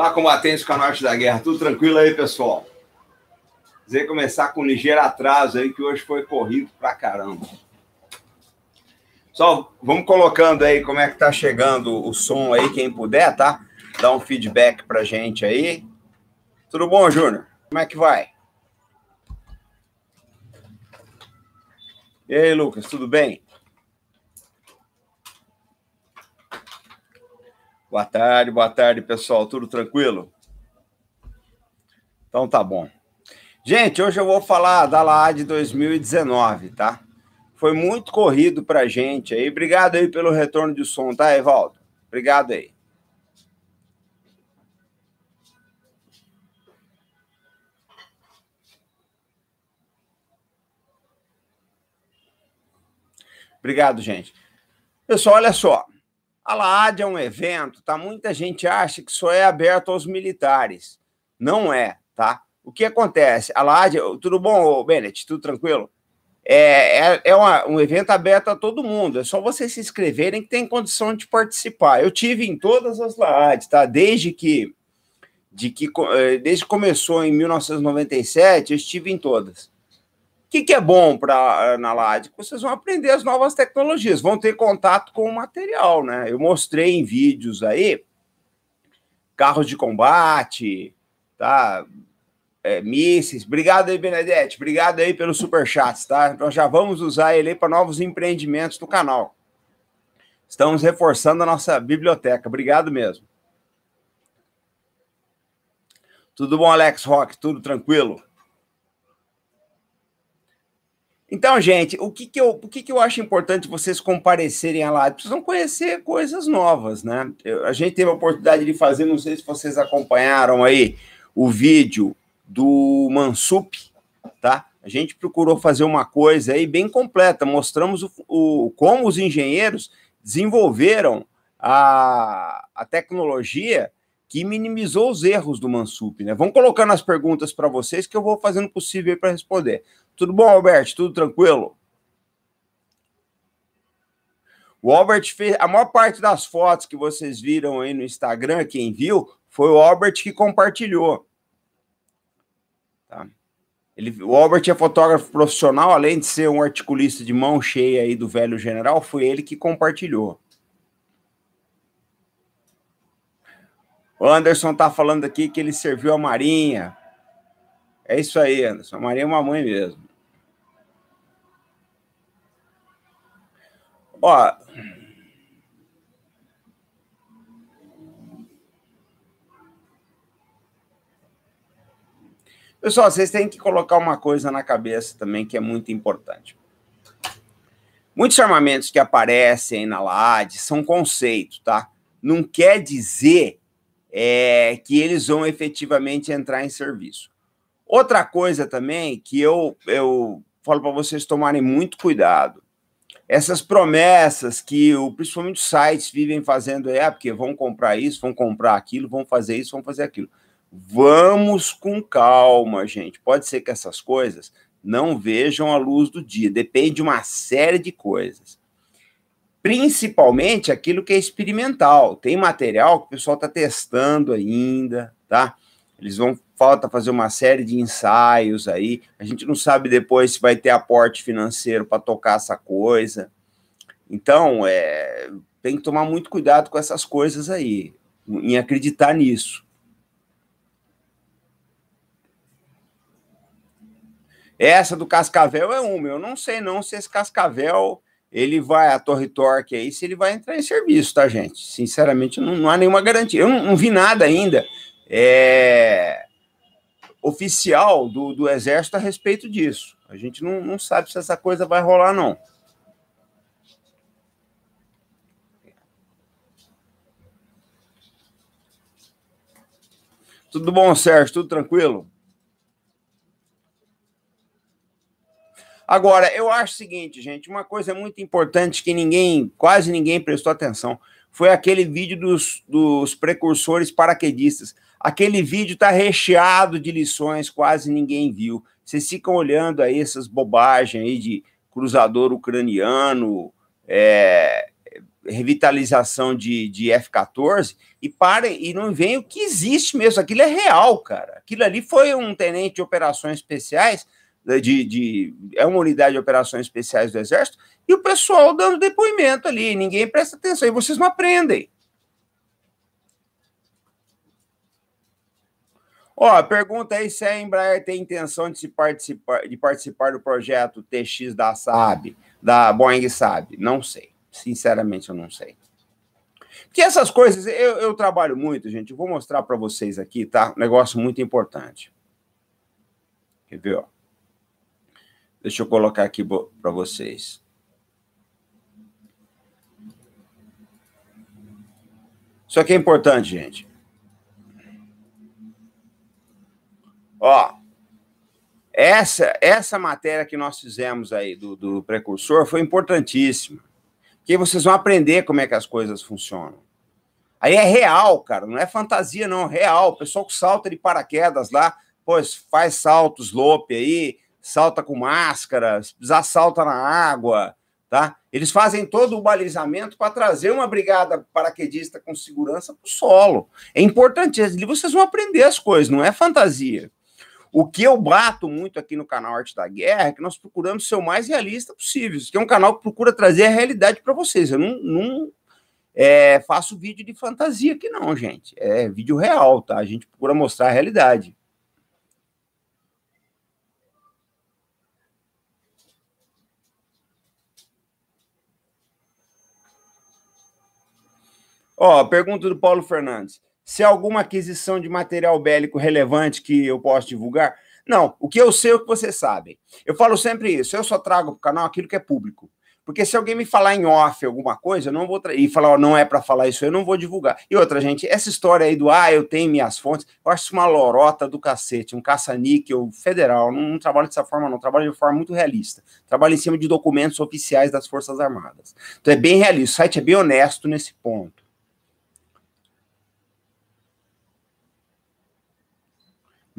Olá, combatentes Arte da guerra, tudo tranquilo aí, pessoal? Dizer começar com um ligeiro atraso aí, que hoje foi corrido pra caramba. Pessoal, vamos colocando aí como é que tá chegando o som aí, quem puder, tá? Dá um feedback pra gente aí. Tudo bom, Júnior? Como é que vai? E aí, Lucas, tudo bem? Boa tarde, boa tarde, pessoal. Tudo tranquilo? Então tá bom. Gente, hoje eu vou falar da LAAD 2019, tá? Foi muito corrido pra gente aí. Obrigado aí pelo retorno de som, tá, Evaldo? Obrigado aí. Obrigado, gente. Pessoal, olha só. A LAAD é um evento, tá? Muita gente acha que só é aberto aos militares. Não é, tá? O que acontece? A LAAD, tudo bom, Bennett? Tudo tranquilo? É, é, é uma, um evento aberto a todo mundo. É só vocês se inscreverem que tem condição de participar. Eu tive em todas as LAADs, tá? Desde que, de que, eh, desde que começou em 1997, eu estive em todas que, que é bom para eh, na LAD? Vocês vão aprender as novas tecnologias, vão ter contato com o material, né? Eu mostrei em vídeos aí carros de combate, tá? É, mísseis. Obrigado aí, Benedetti. Obrigado aí pelos superchats, tá? Nós já vamos usar ele para novos empreendimentos do canal. Estamos reforçando a nossa biblioteca. Obrigado mesmo. Tudo bom, Alex Rock? Tudo tranquilo? Então, gente, o que, que, eu, o que, que eu acho importante vocês comparecerem lá? vocês Precisam conhecer coisas novas, né? Eu, a gente teve a oportunidade de fazer, não sei se vocês acompanharam aí o vídeo do Mansup, tá? A gente procurou fazer uma coisa aí bem completa, mostramos o, o como os engenheiros desenvolveram a, a tecnologia que minimizou os erros do Mansup, né? Vamos colocando as perguntas para vocês que eu vou fazendo o possível para responder. Tudo bom, Alberto? Tudo tranquilo? O Albert fez a maior parte das fotos que vocês viram aí no Instagram, quem viu, foi o Albert que compartilhou. Tá? Ele, o Albert é fotógrafo profissional, além de ser um articulista de mão cheia aí do velho general, foi ele que compartilhou. O Anderson tá falando aqui que ele serviu a Marinha. É isso aí, Anderson. A Marinha é uma mãe mesmo. Ó. Pessoal, vocês têm que colocar uma coisa na cabeça também que é muito importante. Muitos armamentos que aparecem na LAD são conceito, tá? Não quer dizer é, que eles vão efetivamente entrar em serviço. Outra coisa também que eu, eu falo para vocês tomarem muito cuidado. Essas promessas que o, principalmente os sites vivem fazendo é ah, porque vão comprar isso, vão comprar aquilo, vão fazer isso, vão fazer aquilo. Vamos com calma, gente. Pode ser que essas coisas não vejam a luz do dia. Depende de uma série de coisas principalmente aquilo que é experimental. Tem material que o pessoal está testando ainda, tá? Eles vão falta fazer uma série de ensaios aí. A gente não sabe depois se vai ter aporte financeiro para tocar essa coisa. Então, é, tem que tomar muito cuidado com essas coisas aí, em acreditar nisso. Essa do Cascavel é uma. Eu não sei não se esse Cascavel ele vai, a Torre Torque aí, se ele vai entrar em serviço, tá, gente? Sinceramente, não, não há nenhuma garantia. Eu não, não vi nada ainda é, oficial do, do Exército a respeito disso. A gente não, não sabe se essa coisa vai rolar, não. Tudo bom, Sérgio? Tudo tranquilo? Agora, eu acho o seguinte, gente, uma coisa muito importante que ninguém, quase ninguém prestou atenção, foi aquele vídeo dos, dos precursores paraquedistas. Aquele vídeo está recheado de lições, quase ninguém viu. Vocês ficam olhando aí essas bobagens aí de cruzador ucraniano, é, revitalização de, de F-14 e parem e não veem o que existe mesmo. Aquilo é real, cara. Aquilo ali foi um tenente de operações especiais né, de, de, é uma unidade de operações especiais do Exército, e o pessoal dando depoimento ali, ninguém presta atenção, e vocês não aprendem. Ó, pergunta aí é se a Embraer tem intenção de, se participar, de participar do projeto TX da Saab, da Boeing Saab. Não sei. Sinceramente, eu não sei. Porque essas coisas, eu, eu trabalho muito, gente. vou mostrar para vocês aqui, tá? Um negócio muito importante. Quer ver, ó? Deixa eu colocar aqui para vocês. Isso aqui é importante, gente. Ó, essa essa matéria que nós fizemos aí do, do precursor foi importantíssima. Porque vocês vão aprender como é que as coisas funcionam. Aí é real, cara, não é fantasia, não, é real. O pessoal que salta de paraquedas lá, pois faz saltos lope aí, salta com máscara, assalta na água, tá? Eles fazem todo o balizamento para trazer uma brigada paraquedista com segurança para o solo. É importante, vocês vão aprender as coisas, não é fantasia. O que eu bato muito aqui no canal Arte da Guerra é que nós procuramos ser o mais realista possível. Isso aqui é um canal que procura trazer a realidade para vocês. Eu não, não é, faço vídeo de fantasia aqui, não, gente. É vídeo real, tá? A gente procura mostrar a realidade. Ó, pergunta do Paulo Fernandes. Se há alguma aquisição de material bélico relevante que eu posso divulgar? Não, o que eu sei é o que vocês sabem. Eu falo sempre isso, eu só trago para o canal aquilo que é público. Porque se alguém me falar em off alguma coisa, eu não vou e falar, não é para falar isso, eu não vou divulgar. E outra, gente, essa história aí do ah, eu tenho minhas fontes, eu acho uma lorota do cacete, um caça-níquel federal. Não, não, trabalho dessa forma, não. Trabalho de forma muito realista. Trabalho em cima de documentos oficiais das Forças Armadas. Então é bem realista. O site é bem honesto nesse ponto.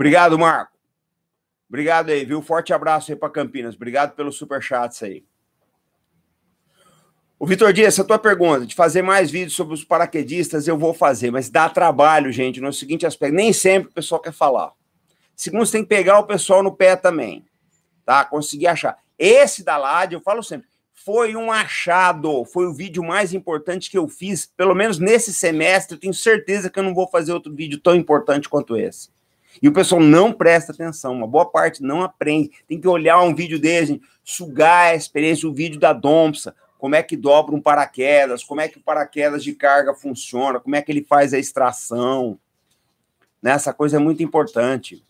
Obrigado, Marco. Obrigado aí, viu? Forte abraço aí para Campinas. Obrigado pelo super chat aí. O Vitor Dias, a tua pergunta de fazer mais vídeos sobre os paraquedistas, eu vou fazer, mas dá trabalho, gente, no seguinte aspecto. Nem sempre o pessoal quer falar. Segundo, você tem que pegar o pessoal no pé também, tá? Conseguir achar. Esse da Lade. eu falo sempre, foi um achado, foi o vídeo mais importante que eu fiz, pelo menos nesse semestre. Eu tenho certeza que eu não vou fazer outro vídeo tão importante quanto esse. E o pessoal não presta atenção, uma boa parte não aprende. Tem que olhar um vídeo dele, sugar a experiência, o vídeo da Domsa, como é que dobra um paraquedas, como é que o paraquedas de carga funciona, como é que ele faz a extração. Né? Essa coisa é muito importante.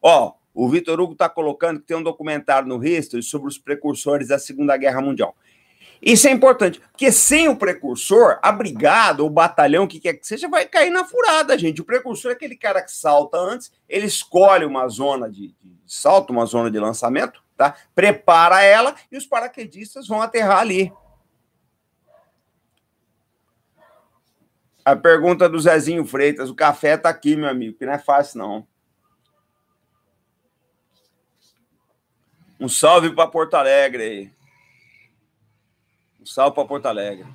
Ó, o Vitor Hugo está colocando que tem um documentário no History sobre os precursores da Segunda Guerra Mundial. Isso é importante, porque sem o precursor, a brigada, o batalhão, o que quer que seja, vai cair na furada, gente. O precursor é aquele cara que salta antes, ele escolhe uma zona de, de salto, uma zona de lançamento, tá? prepara ela e os paraquedistas vão aterrar ali. A pergunta do Zezinho Freitas: o café tá aqui, meu amigo, que não é fácil, não. Um salve para Porto Alegre aí. Salve para Porto Alegre.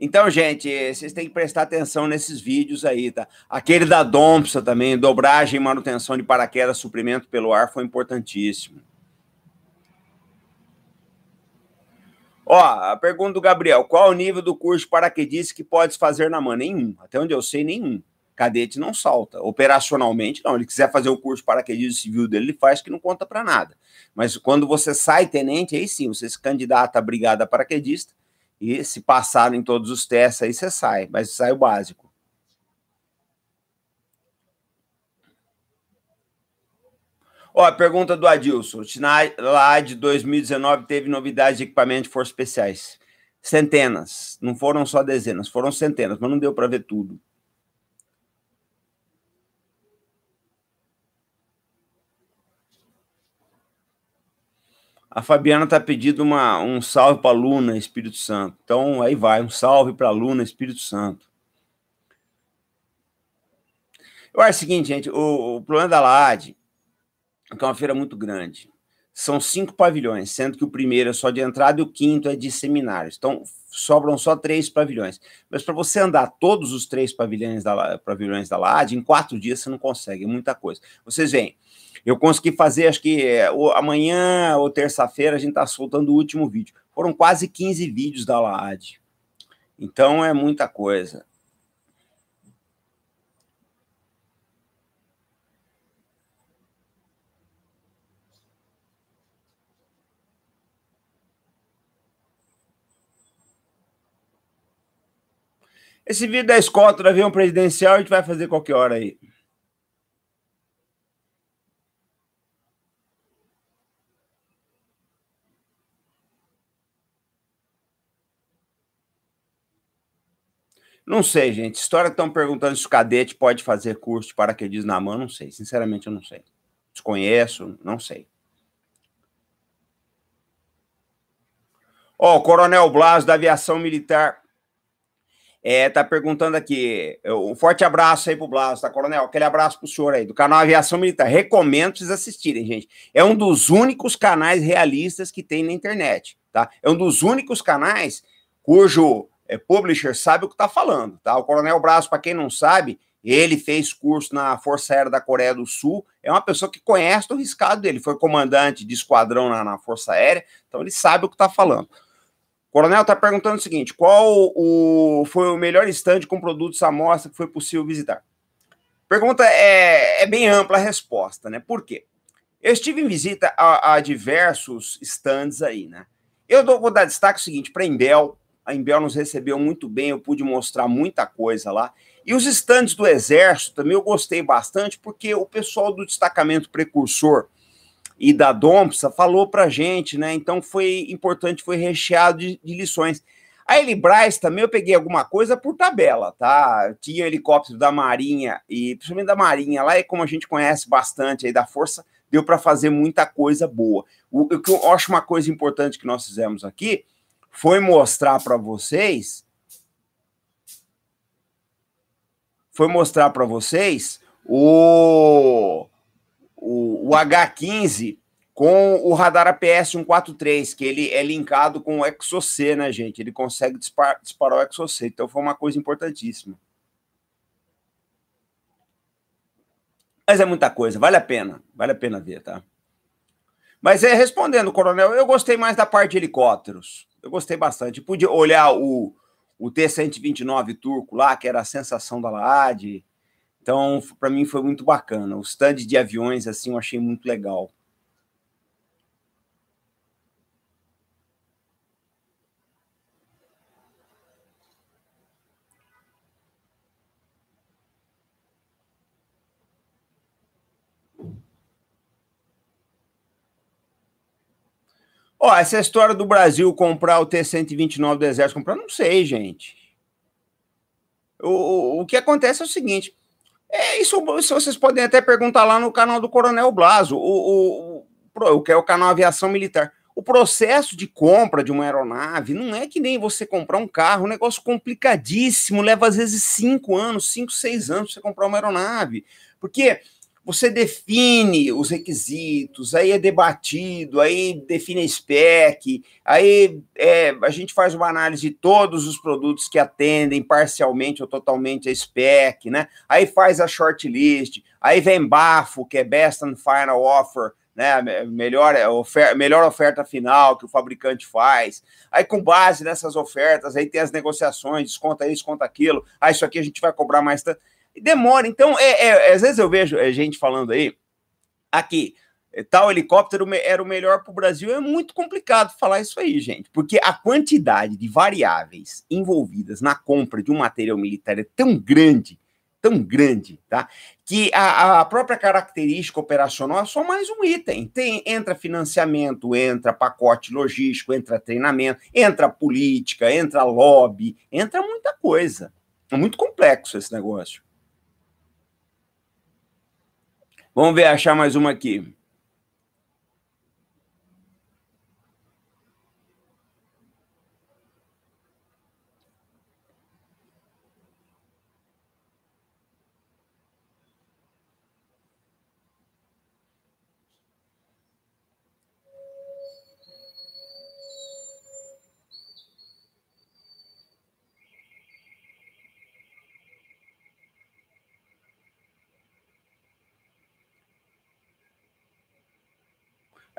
Então, gente, vocês têm que prestar atenção nesses vídeos aí, tá? Aquele da Dompsa também, dobragem e manutenção de paraquedas, suprimento pelo ar, foi importantíssimo. Ó, a pergunta do Gabriel: qual o nível do curso de paraquedista que pode fazer na mão? Nenhum. Até onde eu sei, nenhum cadete não salta. Operacionalmente, não. Ele quiser fazer o curso paraquedismo civil dele, ele faz que não conta para nada. Mas quando você sai tenente, aí sim, você se candidata à brigada paraquedista e se passar em todos os testes, aí você sai, mas sai o básico. Ó, a pergunta do Adilson. Lá de 2019 teve novidades de equipamento de forças especiais. Centenas. Não foram só dezenas, foram centenas, mas não deu para ver tudo. A Fabiana está pedindo uma, um salve para Luna, Espírito Santo. Então, aí vai, um salve para Luna, Espírito Santo. Eu acho o seguinte, gente, o, o problema da LAD é que é uma feira muito grande. São cinco pavilhões, sendo que o primeiro é só de entrada e o quinto é de seminários. Então, sobram só três pavilhões. Mas para você andar todos os três pavilhões da, pavilhões da LAD, em quatro dias você não consegue, é muita coisa. Vocês veem, eu consegui fazer, acho que é, amanhã ou terça-feira a gente está soltando o último vídeo. Foram quase 15 vídeos da LAAD. Então é muita coisa. Esse vídeo da escola do avião presidencial a gente vai fazer qualquer hora aí. Não sei, gente. História estão perguntando se o cadete pode fazer curso de paraquedismo na mão. Não sei. Sinceramente, eu não sei. Desconheço, não sei. Ó, oh, o Coronel Blas, da Aviação Militar, é, tá perguntando aqui. Um forte abraço aí pro Blas, tá, Coronel? Aquele abraço pro senhor aí, do canal Aviação Militar. Recomendo vocês assistirem, gente. É um dos únicos canais realistas que tem na internet, tá? É um dos únicos canais cujo é, publisher sabe o que está falando, tá? O Coronel Braço, para quem não sabe, ele fez curso na Força Aérea da Coreia do Sul, é uma pessoa que conhece o riscado dele, foi comandante de esquadrão na, na Força Aérea, então ele sabe o que está falando. coronel está perguntando o seguinte: qual o, foi o melhor estande com produtos à mostra que foi possível visitar? Pergunta é, é bem ampla a resposta, né? Por quê? Eu estive em visita a, a diversos estandes aí, né? Eu dou, vou dar destaque o seguinte para Embel, a Imbel nos recebeu muito bem, eu pude mostrar muita coisa lá. E os estandes do Exército também eu gostei bastante, porque o pessoal do destacamento precursor e da Dompsa falou para gente, né? Então foi importante, foi recheado de, de lições. A Elibraz também eu peguei alguma coisa por tabela, tá? Tinha helicóptero da Marinha e principalmente da Marinha lá, e como a gente conhece bastante aí da Força, deu para fazer muita coisa boa. O, o que eu acho uma coisa importante que nós fizemos aqui foi mostrar para vocês foi mostrar para vocês o, o, o, H15 com o radar APS 143, que ele é linkado com o Exocê, né, gente? Ele consegue dispar, disparar o Exocê. Então foi uma coisa importantíssima. Mas é muita coisa, vale a pena, vale a pena ver, tá? Mas é, respondendo, coronel, eu gostei mais da parte de helicópteros. Eu gostei bastante. Pude olhar o, o T-129 turco lá, que era a sensação da Laade. Então, para mim foi muito bacana. O stand de aviões, assim, eu achei muito legal. Ó, oh, essa história do Brasil comprar o T-129 do Exército, comprar, não sei, gente. O, o que acontece é o seguinte: é isso, vocês podem até perguntar lá no canal do Coronel Blaso, o, o, o que é o canal Aviação Militar. O processo de compra de uma aeronave não é que nem você comprar um carro, um negócio complicadíssimo, leva às vezes cinco anos, cinco, seis anos para você comprar uma aeronave. Porque você define os requisitos, aí é debatido, aí define a spec, aí é, a gente faz uma análise de todos os produtos que atendem parcialmente ou totalmente a spec, né? Aí faz a shortlist, aí vem bafo, que é best and final offer, né? Melhor é, oferta, melhor oferta final que o fabricante faz. Aí com base nessas ofertas, aí tem as negociações, desconta isso, conta aquilo. Ah, isso aqui a gente vai cobrar mais tanto demora. Então, é, é, às vezes eu vejo é, gente falando aí, aqui, é, tal helicóptero era o melhor para o Brasil. É muito complicado falar isso aí, gente, porque a quantidade de variáveis envolvidas na compra de um material militar é tão grande, tão grande, tá? Que a, a própria característica operacional é só mais um item. Tem, entra financiamento, entra pacote logístico, entra treinamento, entra política, entra lobby, entra muita coisa. É muito complexo esse negócio. Vamos ver, achar mais uma aqui.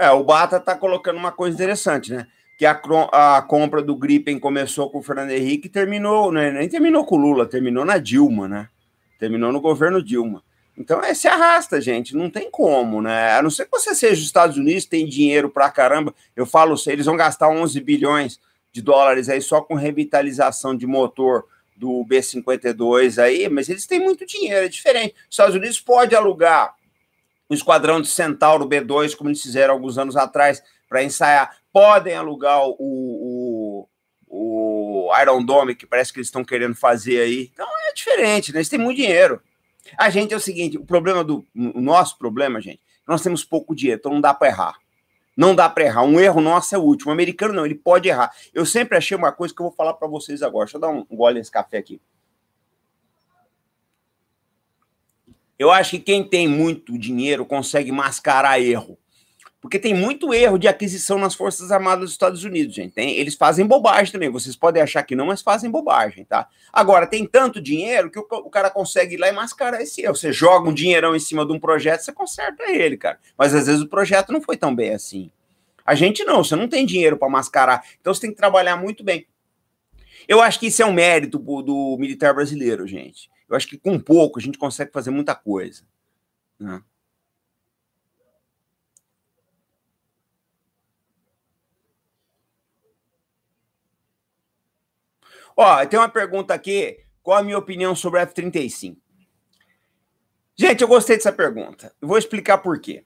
É, o Bata está colocando uma coisa interessante, né? Que a, a compra do Gripen começou com o Fernando Henrique e terminou, né? nem terminou com o Lula, terminou na Dilma, né? Terminou no governo Dilma. Então é, se arrasta, gente, não tem como, né? A não ser que você seja os Estados Unidos, tem dinheiro pra caramba. Eu falo, eles vão gastar 11 bilhões de dólares aí só com revitalização de motor do B-52 aí, mas eles têm muito dinheiro, é diferente. Os Estados Unidos pode alugar um esquadrão de Centauro B2, como eles fizeram alguns anos atrás, para ensaiar. Podem alugar o, o, o, Iron Dome, que parece que eles estão querendo fazer aí. Então é diferente, né? Eles têm muito dinheiro. A gente é o seguinte: o problema do. O nosso problema, gente, é nós temos pouco dinheiro, então não dá para errar. Não dá para errar. Um erro nosso é o último. O americano não, ele pode errar. Eu sempre achei uma coisa que eu vou falar para vocês agora. Deixa eu dar um gole nesse café aqui. Eu acho que quem tem muito dinheiro consegue mascarar erro. Porque tem muito erro de aquisição nas Forças Armadas dos Estados Unidos, gente. Tem, eles fazem bobagem também. Vocês podem achar que não, mas fazem bobagem, tá? Agora, tem tanto dinheiro que o, o, cara consegue ir lá e mascarar esse erro. Você joga um dinheirão em cima de um projeto, você conserta ele, cara. Mas às vezes o projeto não foi tão bem assim. A gente não, você não tem dinheiro para mascarar. Então você tem que trabalhar muito bem. Eu acho que isso é um mérito do militar brasileiro, gente. Eu acho que com pouco a gente consegue fazer muita coisa. Né? Ó, tem uma pergunta aqui. Qual a minha opinião sobre o F-35? Gente, eu gostei dessa pergunta. vou explicar por quê.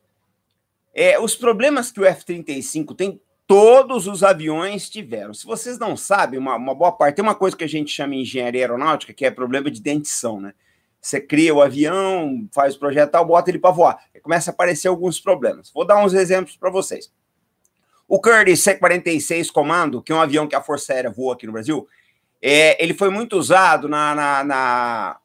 É, os problemas que o F-35 tem todos os aviões tiveram. Se vocês não sabem, uma, uma, boa parte, tem uma coisa que a gente chama engenharia aeronáutica, que é problema de dentição, né? Você cria o avião, faz o tal, bota ele para voar. começa a aparecer alguns problemas. Vou dar uns exemplos para vocês. O Curtiss C-46 Comando, que é um avião que a Força Aérea voa aqui no Brasil, é, ele foi muito usado na, na, na,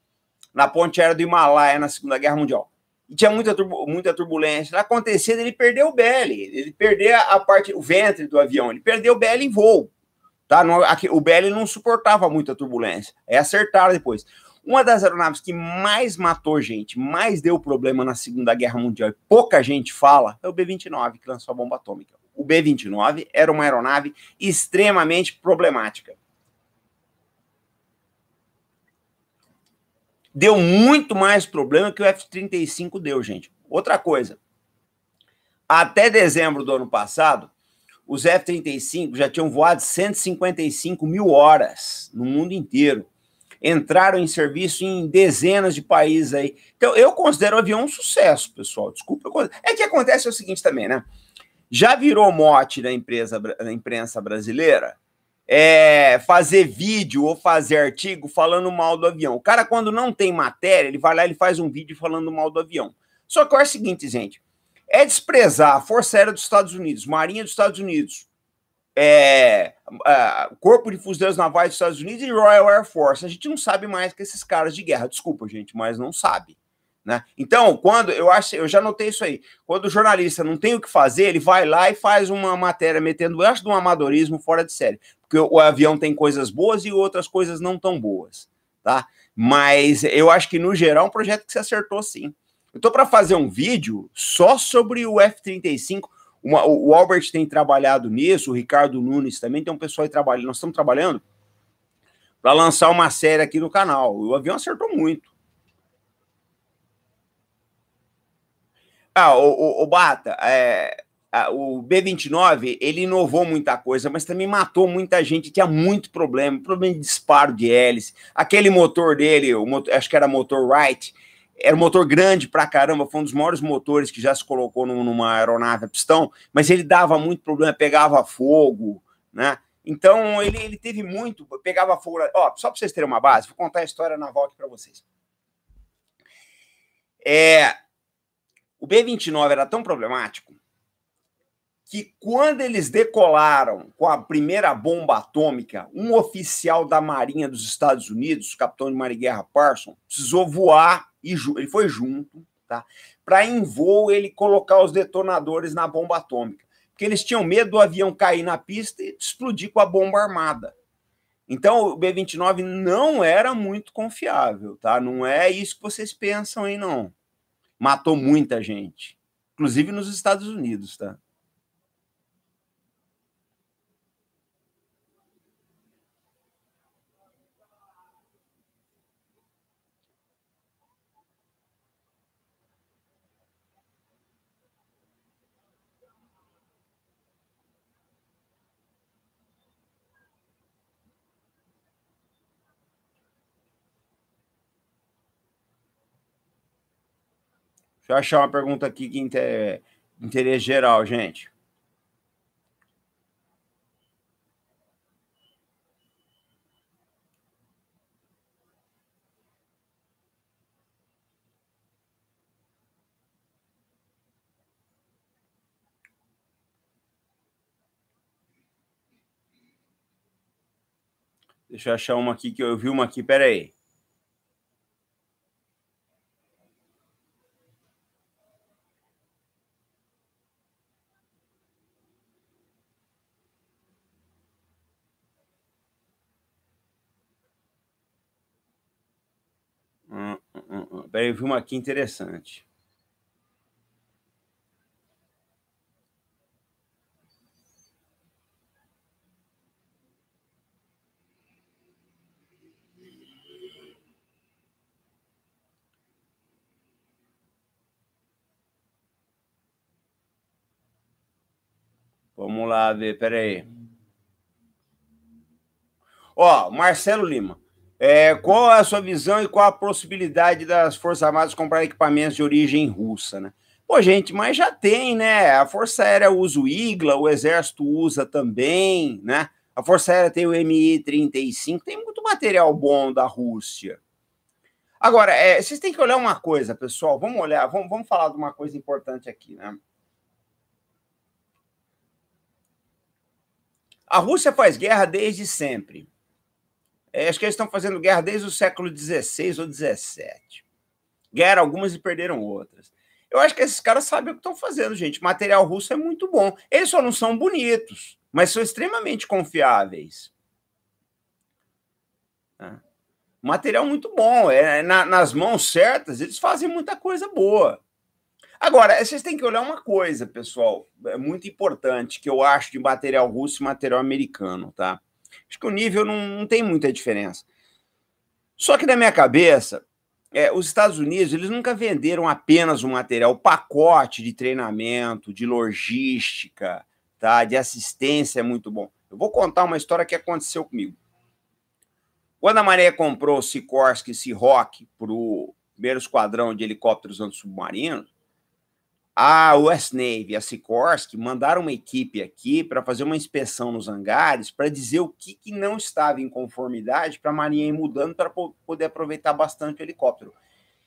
na ponte aérea do Himalaia na Segunda Guerra Mundial e tinha muita, muita turbulência. acontecendo ele perdeu o belly, ele perdeu a parte, o ventre do avião, ele perdeu o belly em voo. Tá? Não, aqui, o belly não suportava muita turbulência. É acertar depois. Uma das aeronaves que mais matou gente, mais deu problema na Segunda Guerra Mundial e pouca gente fala, é o B-29, que lançou a bomba atômica. O B-29 era uma aeronave extremamente problemática. deu muito mais problema que o F-35 deu, gente. Outra coisa, até dezembro do ano passado, os F-35 já tinham voado 155 mil horas no mundo inteiro. Entraram em serviço em dezenas de países aí. Então, eu considero o avião um sucesso, pessoal. Desculpa. É que acontece o seguinte também, né? Já virou mote da, empresa, da imprensa brasileira é, fazer vídeo ou fazer artigo falando mal do avião. O cara, quando não tem matéria, ele vai lá e faz um vídeo falando mal do avião. Só que é o seguinte, gente: é desprezar a Força Aérea dos Estados Unidos, Marinha dos Estados Unidos, é, a, Corpo de Fuzileiros Navais dos Estados Unidos e Royal Air Force. A gente não sabe mais que esses caras de guerra. Desculpa, gente, mas não sabe. Né? Então, quando eu acho, eu já notei isso aí. Quando o jornalista não tem o que fazer, ele vai lá e faz uma matéria metendo eu acho de um amadorismo fora de série porque o avião tem coisas boas e outras coisas não tão boas, tá? Mas eu acho que no geral é um projeto que se acertou sim. Eu tô para fazer um vídeo só sobre o F35. Uma, o Albert tem trabalhado nisso, o Ricardo Nunes também tem um pessoal aí trabalhando. Nós estamos trabalhando para lançar uma série aqui no canal. O avião acertou muito. Ah, o, o, o Bata, é, o B29 ele inovou muita coisa, mas também matou muita gente. Tinha muito problema, problema de disparo de hélice. Aquele motor dele, o motor, acho que era motor Wright, era um motor grande pra caramba, foi um dos maiores motores que já se colocou numa aeronave a pistão, mas ele dava muito problema, pegava fogo, né? Então ele, ele teve muito, pegava fogo. Ó, só para vocês terem uma base, vou contar a história na volta para vocês. É, o B-29 era tão problemático que quando eles decolaram com a primeira bomba atômica, um oficial da Marinha dos Estados Unidos, o capitão de marinha guerra Parson, precisou voar e ele foi junto, tá? Para em voo ele colocar os detonadores na bomba atômica, porque eles tinham medo do avião cair na pista e explodir com a bomba armada. Então o B-29 não era muito confiável, tá? Não é isso que vocês pensam aí não. Matou muita gente, inclusive nos Estados Unidos, tá? Deixa eu achar uma pergunta aqui que inter... interesse geral, gente. Deixa eu achar uma aqui que eu vi uma aqui, peraí. Peraí, eu vi uma aqui interessante. Vamos lá ver, peraí. Ó, Marcelo Lima. É, qual é a sua visão e qual a possibilidade das Forças Armadas comprar equipamentos de origem russa, né? Pô, gente, mas já tem, né? A Força Aérea usa o IGLA, o Exército usa também, né? A Força Aérea tem o Mi-35, tem muito material bom da Rússia. Agora, é, vocês têm que olhar uma coisa, pessoal. Vamos olhar, vamos, vamos falar de uma coisa importante aqui, né? A Rússia faz guerra desde sempre. É, acho que eles estão fazendo guerra desde o século XVI ou XVII. Guerra algumas e perderam outras. Eu acho que esses caras sabem o que estão fazendo, gente. Material russo é muito bom. Eles só não são bonitos, mas são extremamente confiáveis. É. Material muito bom. É, na, nas mãos certas, eles fazem muita coisa boa. Agora, vocês têm que olhar uma coisa, pessoal, é muito importante, que eu acho de material russo e material americano, tá? Acho que o nível não, não tem muita diferença. Só que na minha cabeça, é, os Estados Unidos eles nunca venderam apenas um material, o pacote de treinamento, de logística, tá, de assistência é muito bom. Eu vou contar uma história que aconteceu comigo. Quando a Maré comprou o Sikorsky e Seahawk para o primeiro esquadrão de helicópteros anti submarinos a US Navy, a Sikorsky, mandaram uma equipe aqui para fazer uma inspeção nos hangares para dizer o que, que, não estava em conformidade para a Marinha ir mudando para poder aproveitar bastante o helicóptero.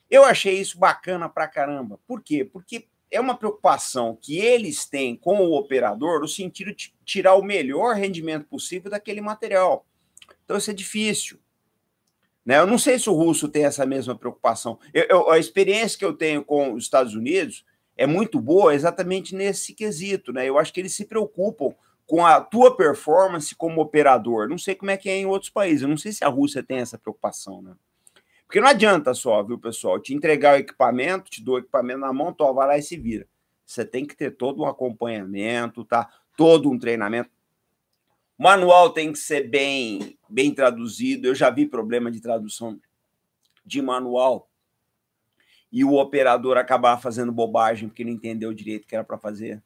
Eu achei isso bacana para caramba. Por quê? Porque é uma preocupação que eles têm com o operador no sentido de tirar o melhor rendimento possível daquele material. Então isso é difícil. Né? Eu não sei se o russo tem essa mesma preocupação. Eu, eu, a experiência que eu tenho com os Estados Unidos é muito boa exatamente nesse quesito, né? Eu acho que eles se preocupam com a tua performance como operador. Não sei como é que é em outros países, eu não sei se a Rússia tem essa preocupação, né? Porque não adianta só, viu, pessoal, te entregar o equipamento, te dou o equipamento na mão, tu vai lá e se vira. Você tem que ter todo um acompanhamento, tá? Todo um treinamento. O manual tem que ser bem, bem traduzido. Eu já vi problema de tradução de manual e o operador acabar fazendo bobagem porque não entendeu direito o que era para fazer?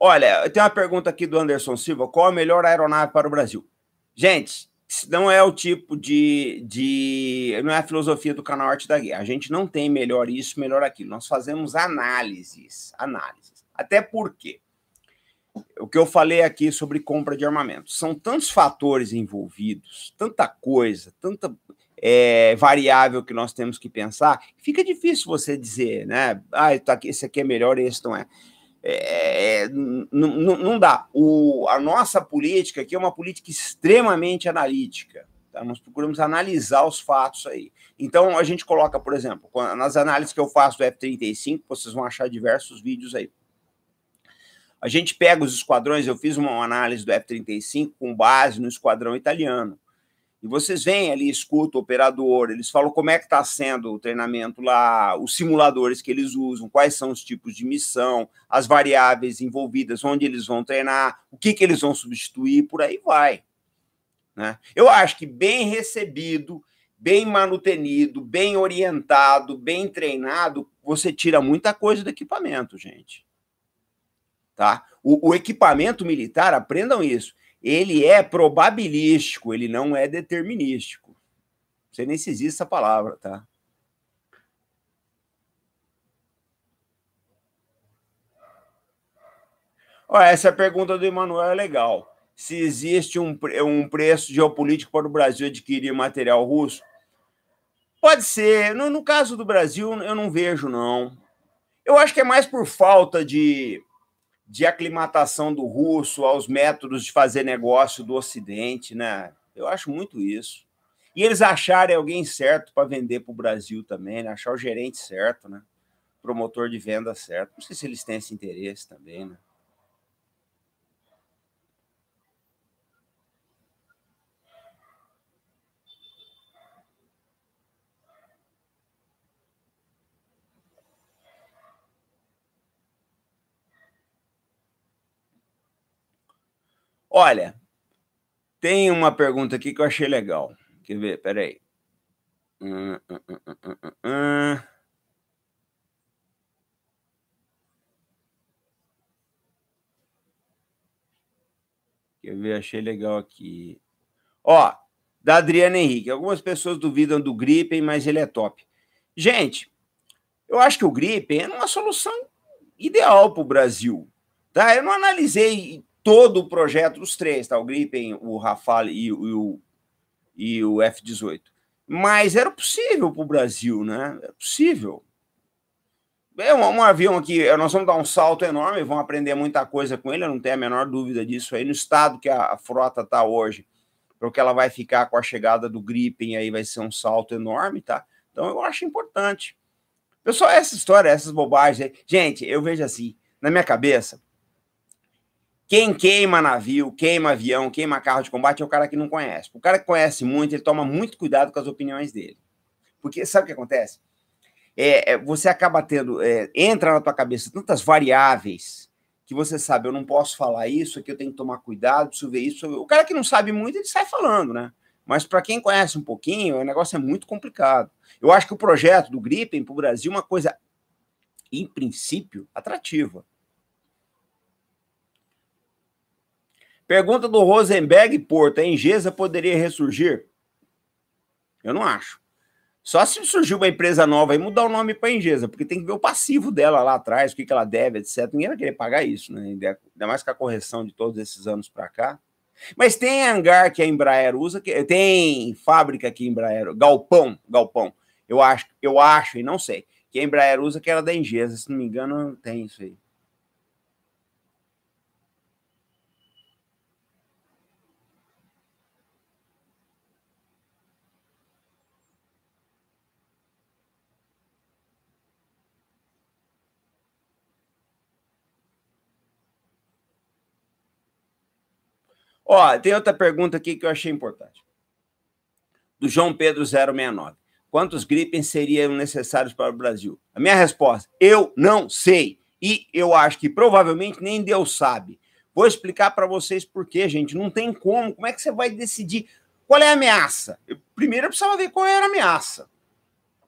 Olha, tem uma pergunta aqui do Anderson Silva: qual a melhor aeronave para o Brasil? Gente, não é o tipo de, de. Não é a filosofia do canal Arte da Guerra. A gente não tem melhor isso, melhor aquilo. Nós fazemos análises. Análises. Até porque o que eu falei aqui sobre compra de armamento. São tantos fatores envolvidos, tanta coisa, tanta é, variável que nós temos que pensar, fica difícil você dizer, né? Ah, tá aqui, esse aqui é melhor e esse não é. É, é não dá. O, a nossa política aqui é uma política extremamente analítica. Tá? Nós procuramos analisar os fatos aí. Então, a gente coloca, por exemplo, nas análises que eu faço do F-35, vocês vão achar diversos vídeos aí. A gente pega os esquadrões, eu fiz uma análise do F-35 com base no esquadrão italiano. E vocês vêm ali, escutam o operador, eles falam como é que está sendo o treinamento lá, os simuladores que eles usam, quais são os tipos de missão, as variáveis envolvidas, onde eles vão treinar, o que, que eles vão substituir, por aí vai. Né? Eu acho que bem recebido, bem manutenido, bem orientado, bem treinado, você tira muita coisa do equipamento, gente. Tá? o, o equipamento militar, aprendam isso ele é probabilístico, ele não é determinístico. Não sei nem se existe essa palavra, tá? Olha, essa pergunta do Emanuel é legal. Se existe um, um preço geopolítico para o Brasil adquirir material russo? Pode ser. No, no caso do Brasil, eu não vejo, não. Eu acho que é mais por falta de de aclimatação do russo aos métodos de fazer negócio do Ocidente, né? Eu acho muito isso. E eles acharem alguém certo para vender para o Brasil também, né? achar o gerente certo, né? Promotor de venda certo. Não sei se eles têm esse interesse também, né? Olha, tem uma pergunta aqui que eu achei legal. Quer ver? Peraí. Hum, hum, hum, Quer ver? Achei legal aqui. Ó, da Adriana Henrique. Algumas pessoas duvidam do Gripen, mas ele é top. Gente, eu acho que o Gripen é uma solução ideal para o Brasil. Tá? Eu não analisei todo o projeto dos três, tá? O Gripen, o Rafale e, e, o, e o F-18. Mas era possível para o Brasil, né? Era possível. É um, um, avião aqui, é, nós vamos dar um salto enorme, vamos aprender muita coisa com ele, eu não tenho a menor dúvida disso aí. No estado que a, a frota está hoje, porque que ela vai ficar com a chegada do Gripen, aí vai ser um salto enorme, tá? Então eu acho importante. Pessoal, essa história, essas bobagens aí. Gente, eu vejo assim, na minha cabeça, quem queima navio, queima avião, queima carro de combate é o cara que não conhece. O cara que conhece muito, ele toma muito cuidado com as opiniões dele. Porque sabe o que acontece? É, é, você acaba tendo, é, entra na tua cabeça tantas variáveis que você sabe, eu não posso falar isso, aqui eu tenho que tomar cuidado, preciso ver isso. O cara que não sabe muito, ele sai falando, né? Mas para quem conhece um pouquinho, o negócio é muito complicado. Eu acho que o projeto do Gripen para o Brasil é uma coisa, em princípio, atrativa. Pergunta do Rosenberg Porto: a Engesa poderia ressurgir? Eu não acho. Só se surgir uma empresa nova e mudar o nome para Engesa, porque tem que ver o passivo dela lá atrás, o que, que ela deve, etc. Ninguém vai querer pagar isso, né? Ainda mais com a correção de todos esses anos para cá. Mas tem hangar que a Embraer usa, que tem fábrica que a Embraer, galpão, galpão. Eu acho, eu acho e não sei, que a Embraer usa que era da Engesa, se não me engano, tem isso aí. Ó, tem outra pergunta aqui que eu achei importante. Do João Pedro 069. Quantos gripens seriam necessários para o Brasil? A minha resposta, eu não sei. E eu acho que provavelmente nem Deus sabe. Vou explicar para vocês por quê, gente. Não tem como. Como é que você vai decidir qual é a ameaça? Eu, primeiro eu precisava ver qual era a ameaça.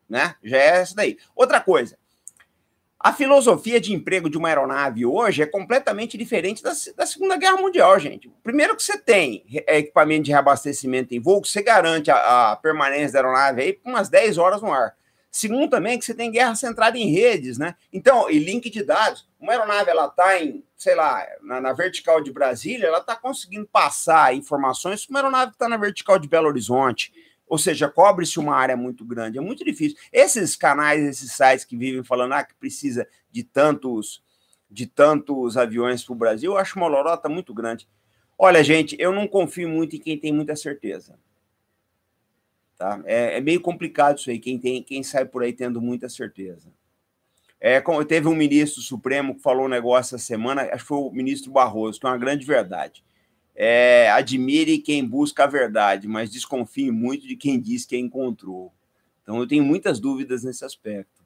Né? Já é essa daí. Outra coisa, a filosofia de emprego de uma aeronave hoje é completamente diferente da, da Segunda Guerra Mundial, gente. Primeiro que você tem é, equipamento de reabastecimento em voo, que você garante a, a permanência da aeronave aí por umas 10 horas no ar. Segundo também que você tem guerra centrada em redes, né? Então, e link de dados. Uma aeronave, ela está em, sei lá, na, na, vertical de Brasília, ela está conseguindo passar informações para uma aeronave que está na vertical de Belo Horizonte, ou seja, cobre-se uma área muito grande, é muito difícil. Esses canais, esses sites que vivem falando ah, que precisa de tantos de tantos aviões para o Brasil, eu acho uma lorota muito grande. Olha, gente, eu não confio muito em quem tem muita certeza. Tá? É, é meio complicado isso aí, quem, tem, quem sai por aí tendo muita certeza. É, teve um ministro supremo que falou um negócio essa semana, acho que foi o ministro Barroso, que é uma grande verdade é, admire quem busca a verdade, mas desconfie muito de quem diz que a encontrou. Então, eu tenho muitas dúvidas nesse aspecto.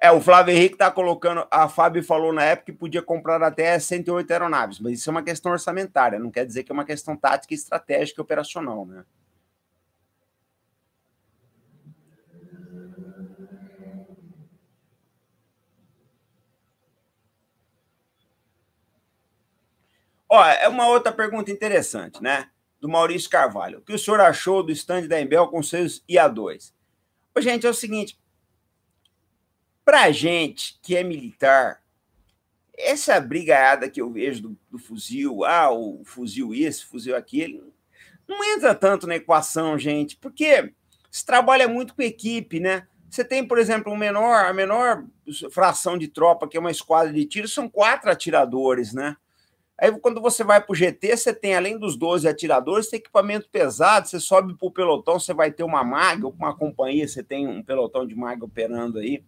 É, o Flávio Henrique está colocando. A Fábio falou na época que podia comprar até 108 aeronaves, mas isso é uma questão orçamentária, não quer dizer que é uma questão tática, estratégica e operacional, né? Ó, é uma outra pergunta interessante, né? Do Maurício Carvalho. O que o senhor achou do stand da Embel com seus IA2? Ô, gente, é o seguinte. Pra gente que é militar, essa brigada que eu vejo do, do fuzil, ah, o fuzil esse, fuzil aquele, não entra tanto na equação, gente, porque se trabalha muito com equipe, né? Você tem, por exemplo, um menor, a menor fração de tropa, que é uma esquadra de tiro, são quatro atiradores, né? Aí quando você vai para o GT, você tem, além dos 12 atiradores, tem equipamento pesado, você sobe para o pelotão, você vai ter uma maga, uma companhia, você tem um pelotão de maga operando aí.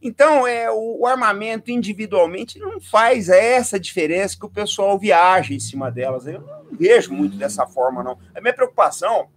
Então, é, o, o, armamento individualmente não faz essa diferença que o pessoal viaja em cima delas. Eu não vejo muito dessa forma, não. A minha preocupação,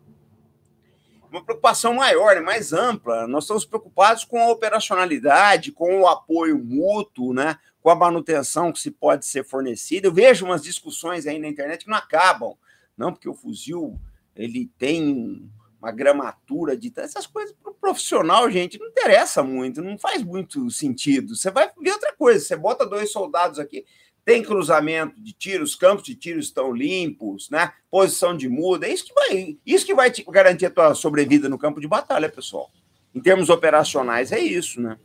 uma preocupação maior, né, mais ampla. Nós estamos preocupados com a operacionalidade, com o apoio mútuo, né, com a manutenção que se pode ser fornecida. Eu vejo umas discussões aí na internet que não acabam, não porque o fuzil ele tem uma gramatura de essas coisas para o profissional, gente, não interessa muito, não faz muito sentido. Você vai ver outra coisa, você bota dois soldados aqui, tem cruzamento de tiros, campos de tiros estão limpos, né? Posição de muda, é isso que vai, isso que vai te garantir a tua sobrevida no campo de batalha, pessoal. Em termos operacionais é isso, né?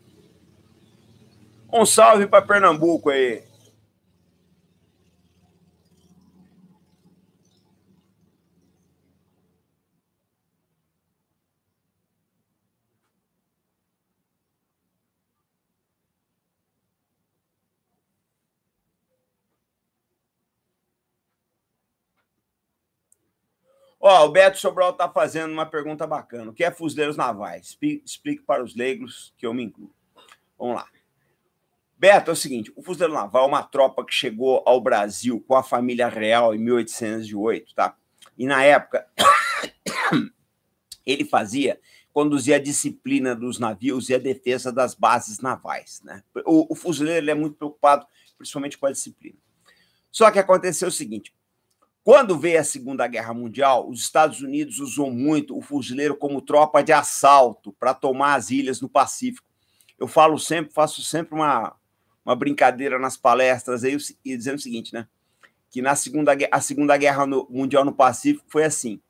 Um salve para Pernambuco aí. Ó, o Beto Sobral tá fazendo uma pergunta bacana. O que é fuzileiros navais? Explique para os leigos que eu me incluo. Vamos lá. Beto, é o seguinte, o Fuzileiro Naval é uma tropa que chegou ao Brasil com a família real em 1808, tá? E na época ele fazia, conduzia a disciplina dos navios e a defesa das bases navais, né? O, o fuzileiro é muito preocupado, principalmente com a disciplina. Só que aconteceu o seguinte, quando veio a Segunda Guerra Mundial, os Estados Unidos usou muito o fuzileiro como tropa de assalto para tomar as ilhas no Pacífico. Eu falo sempre, faço sempre uma, uma brincadeira nas palestras aí, e dizendo o seguinte, né? Que na segunda, a Segunda Guerra Mundial no Pacífico foi assim: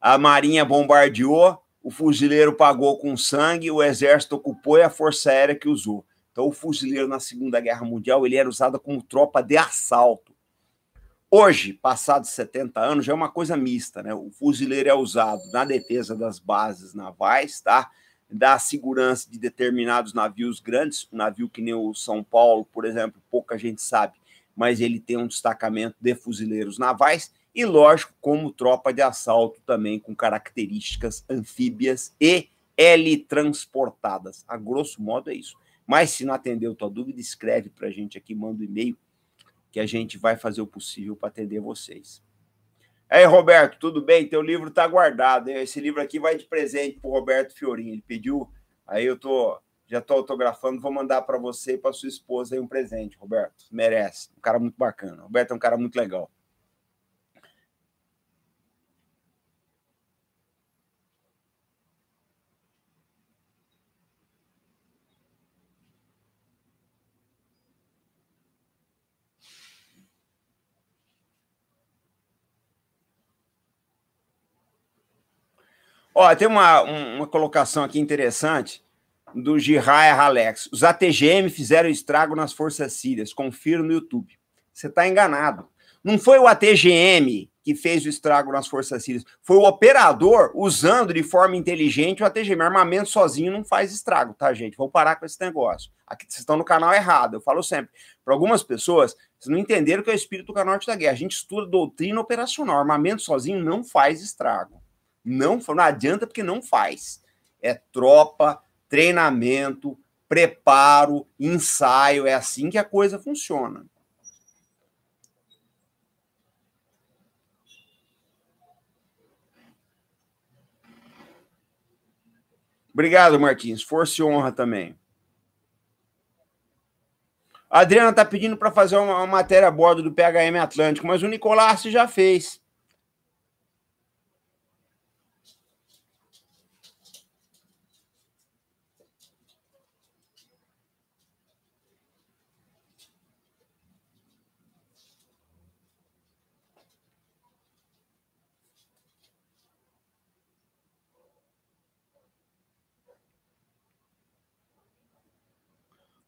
a Marinha bombardeou, o fuzileiro pagou com sangue, o exército ocupou e a Força Aérea que usou. Então, o fuzileiro na Segunda Guerra Mundial ele era usado como tropa de assalto. Hoje, passados 70 anos, já é uma coisa mista, né? O fuzileiro é usado na defesa das bases navais, tá? da segurança de determinados navios grandes, um navio que nem o São Paulo, por exemplo, pouca gente sabe, mas ele tem um destacamento de fuzileiros navais e, lógico, como tropa de assalto também com características anfíbias e L-transportadas. A grosso modo é isso. Mas se não atendeu tua dúvida, escreve para a gente aqui, manda um e-mail que a gente vai fazer o possível para atender vocês. Aí, Roberto, tudo bem? Teu livro está guardado. Hein? Esse livro aqui vai de presente para o Roberto Fiorini. Ele pediu, aí eu tô, já estou autografando, vou mandar para você e para sua esposa aí um presente, Roberto. Merece. Um cara muito bacana. Roberto é um cara muito legal. Ó, tem uma, uma colocação aqui interessante do Jiraya Alex. Os ATGM fizeram estrago nas forças sírias. Confira no YouTube. Você está enganado. Não foi o ATGM que fez o estrago nas forças sírias. Foi o operador usando de forma inteligente o ATGM. Armamento sozinho não faz estrago, tá, gente? Vou parar com esse negócio. Aqui, vocês estão no canal errado. Eu falo sempre. Para algumas pessoas, vocês não entenderam que é o espírito do canal da guerra. A gente estuda doutrina operacional. Armamento sozinho não faz estrago. Não, não adianta porque não faz. É tropa, treinamento, preparo, ensaio, é assim que a coisa funciona. Obrigado, Marquinhos. Força e honra também. A Adriana está pedindo para fazer uma, matéria a bordo do PHM Atlântico, mas o Nicolás já fez.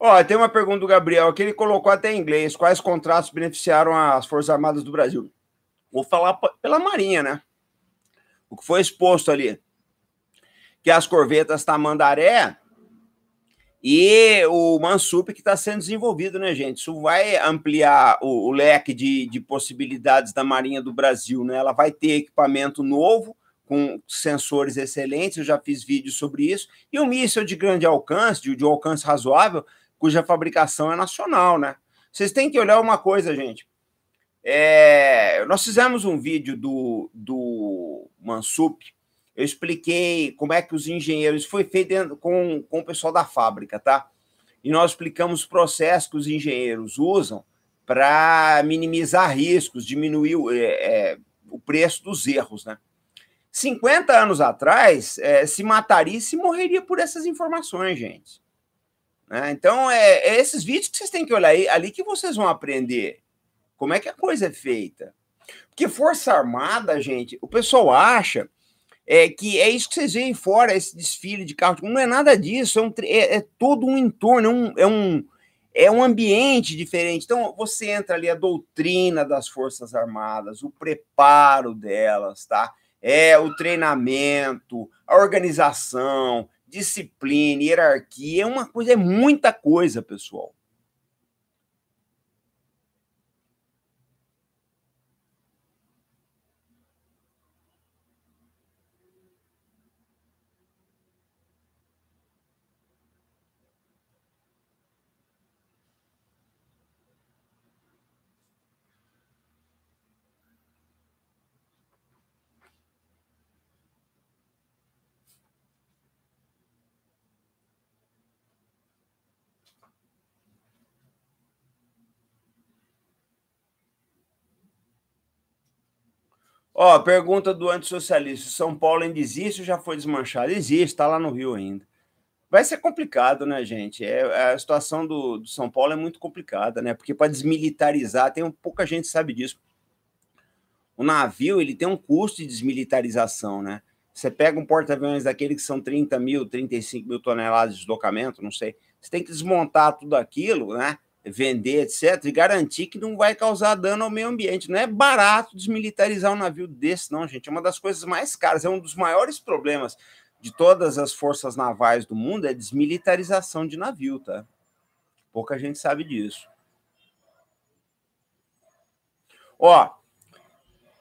Ó, tem uma pergunta do Gabriel que ele colocou até em inglês. Quais contratos beneficiaram as Forças Armadas do Brasil? Vou falar pela Marinha, né? O que foi exposto ali. Que as corvetas Tamandaré e o Mansup que está sendo desenvolvido, né, gente? Isso vai ampliar o, o leque de, de, possibilidades da Marinha do Brasil, né? Ela vai ter equipamento novo, com sensores excelentes, eu já fiz vídeo sobre isso, e um míssil de grande alcance, de, de alcance razoável, cuja fabricação é nacional, né? Vocês têm que olhar uma coisa, gente. É, nós fizemos um vídeo do, do Mansup, eu expliquei como é que os engenheiros. Foi feito com, com o pessoal da fábrica, tá? E nós explicamos os processos que os engenheiros usam para minimizar riscos, diminuir é, é, o preço dos erros, né? 50 anos atrás, é, se mataria e se morreria por essas informações, gente. Né? Então, é, é, esses vídeos que vocês têm que olhar aí, ali que vocês vão aprender como é que a coisa é feita. Porque Força Armada, gente, o pessoal acha é, que é isso que vocês veem fora, esse desfile de carro. Não é nada disso, é, um, é, é todo um entorno, é um, é um, é, um, ambiente diferente. Então, você entra ali, a doutrina das Forças Armadas, o preparo delas, tá? É o treinamento, a organização, disciplina, hierarquia, é uma coisa, é muita coisa, pessoal. Ó, pergunta do antissocialista. São Paulo ainda existe ou já foi desmanchado? Existe, está lá no Rio ainda. Vai ser complicado, né, gente? É, a situação do, do São Paulo é muito complicada, né? Porque para desmilitarizar, tem um, pouca gente sabe disso. O navio ele tem um custo de desmilitarização, né? Você pega um porta-aviões daquele que são 30 mil, 35 mil toneladas de deslocamento, não sei. Você tem que desmontar tudo aquilo, né? vender, etc., e garantir que não vai causar dano ao meio ambiente. Não é barato desmilitarizar um navio desse, não, gente. É uma das coisas mais caras, é um dos maiores problemas de todas as forças navais do mundo é desmilitarização de navio, tá? Pouca gente sabe disso. Ó,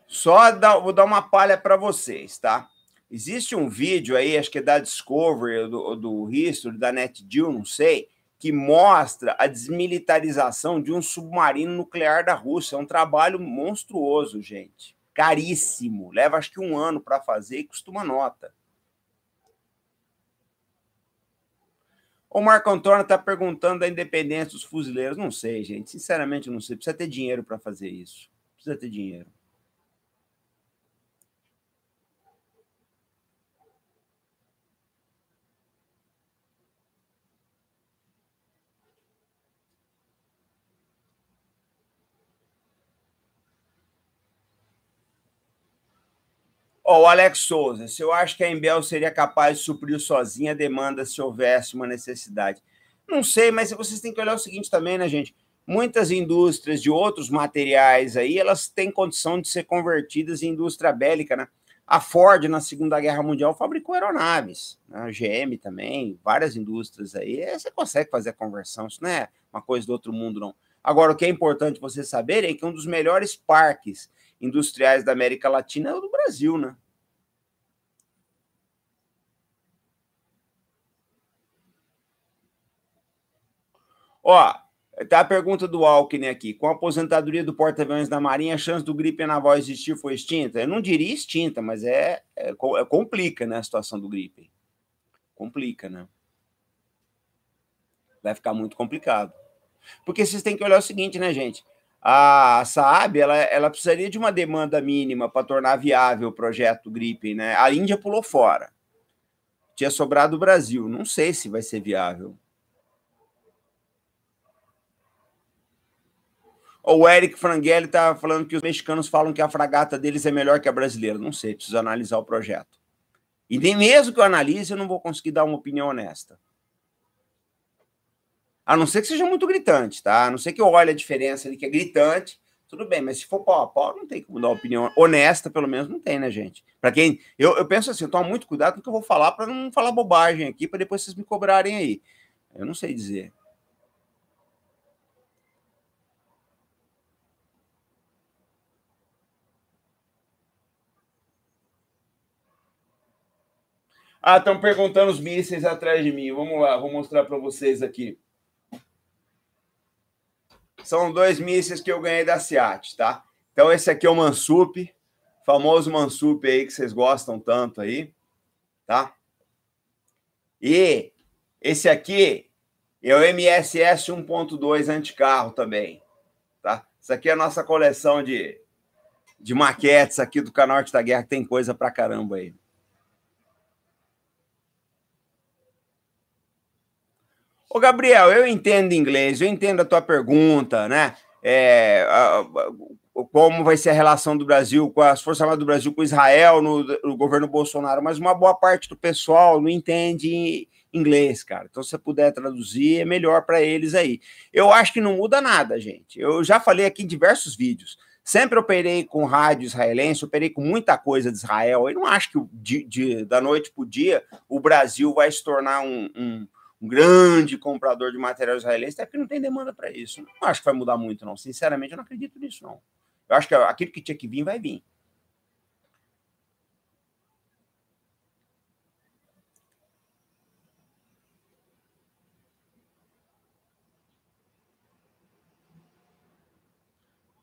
só vou dar uma palha para vocês, tá? Existe um vídeo aí, acho que é da Discovery, do, do History, da NetGew, não sei, que mostra a desmilitarização de um submarino nuclear da Rússia. É um trabalho monstruoso, gente. Caríssimo. Leva acho que um ano para fazer e custa uma nota. O Marco Antônio está perguntando da independência dos fuzileiros. Não sei, gente. Sinceramente, não sei. Precisa ter dinheiro para fazer isso. Precisa ter dinheiro. Ó, o Alex Souza, se eu acho que a Embel seria capaz de suprir sozinha a demanda se houvesse uma necessidade. Não sei, mas vocês têm que olhar o seguinte também, né, gente? Muitas indústrias de outros materiais aí, elas têm condição de ser convertidas em indústria bélica, né? A Ford, na Segunda Guerra Mundial, fabricou aeronaves, né? a GM também, várias indústrias aí. É, você consegue fazer a conversão, isso não é uma coisa do outro mundo, não. Agora, o que é importante você saber é que um dos melhores parques industriais da América Latina é o do Brasil, né? Ó, tá a pergunta do Alckmin aqui. Com a aposentadoria do porta-aviões da Marinha, a chance do gripe naval existir foi extinta? Eu não diria extinta, mas é, é, é complica, né, a situação do gripe. Complica, né? Vai ficar muito complicado. Porque vocês têm que olhar o seguinte, né, gente? a Saab ela, ela precisaria de uma demanda mínima para tornar viável o projeto Gripen, né? A Índia pulou fora. Tinha sobrado o Brasil. Não sei se vai ser viável. O Eric Franguelli está falando que os mexicanos falam que a fragata deles é melhor que a brasileira. Não sei, preciso analisar o projeto. E nem mesmo que eu analise, eu não vou conseguir dar uma opinião honesta. A não ser que seja muito gritante, tá? A não ser que eu olhe a diferença ali, que é gritante, tudo bem, mas se for pau a pau, não tem como dar opinião honesta, pelo menos não tem, né, gente? Para quem. Eu, eu penso assim, eu tomo muito cuidado com o que eu vou falar para não falar bobagem aqui, para depois vocês me cobrarem aí. Eu não sei dizer. Ah, estão perguntando os mísseis atrás de mim. Vamos lá, vou mostrar para vocês aqui. São dois mísseis que eu ganhei da SEAT, tá? Então, esse aqui é o Mansup, famoso Mansup aí que vocês gostam tanto aí, tá? E esse aqui é o MSS 1.2 anticarro também, tá? Isso aqui é a nossa coleção de, de maquetes aqui do canal Arte da Guerra, que tem coisa pra caramba aí. Ô, Gabriel, eu entendo inglês, eu entendo a tua pergunta, né? É, a, a, como vai ser a relação do Brasil com as Forças Armadas do Brasil com Israel no, no, governo Bolsonaro, mas uma boa parte do pessoal não entende inglês, cara. Então, se você puder traduzir, é melhor para eles aí. Eu acho que não muda nada, gente. Eu já falei aqui em diversos vídeos. Sempre operei com rádio israelense, operei com muita coisa de Israel. Eu não acho que de, de, da noite para o dia o Brasil vai se tornar um, um um grande comprador de material israelense, até porque não tem demanda para isso. Não acho que vai mudar muito, não. Sinceramente, eu não acredito nisso, não. Eu acho que aquilo que tinha que vir, vai vir.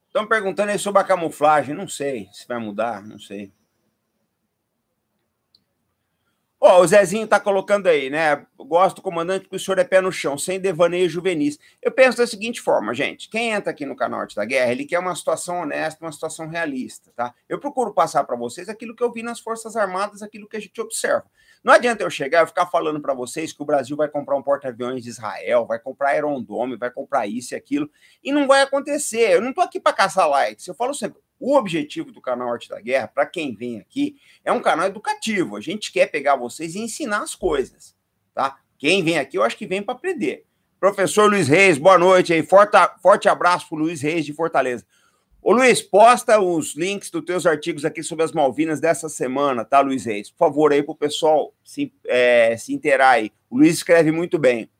Estão perguntando aí sobre a camuflagem. Não sei se vai mudar, não sei. Ó, oh, o Zezinho tá colocando aí, né? Gosto, comandante, que o senhor é pé no chão, sem devaneio juvenis. Eu penso da seguinte forma, gente. Quem entra aqui no Canote da Guerra, ele quer uma situação honesta, uma situação realista, tá? Eu procuro passar para vocês aquilo que eu vi nas Forças Armadas, aquilo que a gente observa. Não adianta eu chegar e ficar falando para vocês que o Brasil vai comprar um porta-aviões de Israel, vai comprar aerondome, vai comprar isso e aquilo, e não vai acontecer. Eu não tô aqui para caçar likes. Eu falo sempre, o objetivo do canal Arte da Guerra, para quem vem aqui, é um canal educativo. A gente quer pegar vocês e ensinar as coisas, tá? Quem vem aqui, eu acho que vem para aprender. Professor Luiz Reis, boa noite aí. Forte, forte abraço pro Luiz Reis de Fortaleza. Ô Luiz, posta os links dos teus artigos aqui sobre as Malvinas dessa semana, tá, Luiz Reis? Por favor, aí pro pessoal se, é, se interar aí. O Luiz escreve muito bem.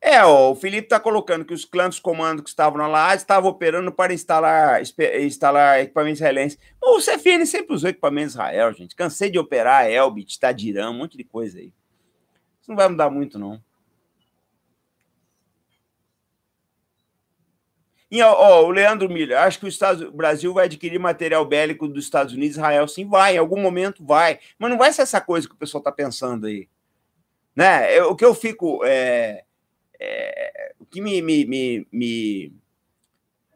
É, ó, o Felipe está colocando que os clãs comandos que estavam lá estavam operando para instalar, instalar equipamentos israelenses. O CFN sempre usou equipamento Israel, gente. Cansei de operar Elbit, Tadirã, um monte de coisa aí. Isso não vai mudar muito, não. E, ó, ó o Leandro Milha, acho que o, Estados, o Brasil vai adquirir material bélico dos Estados Unidos Israel. Sim, vai, em algum momento vai. Mas não vai ser essa coisa que o pessoal está pensando aí. Né? Eu, o que eu fico... É é, o que me, me, me, me,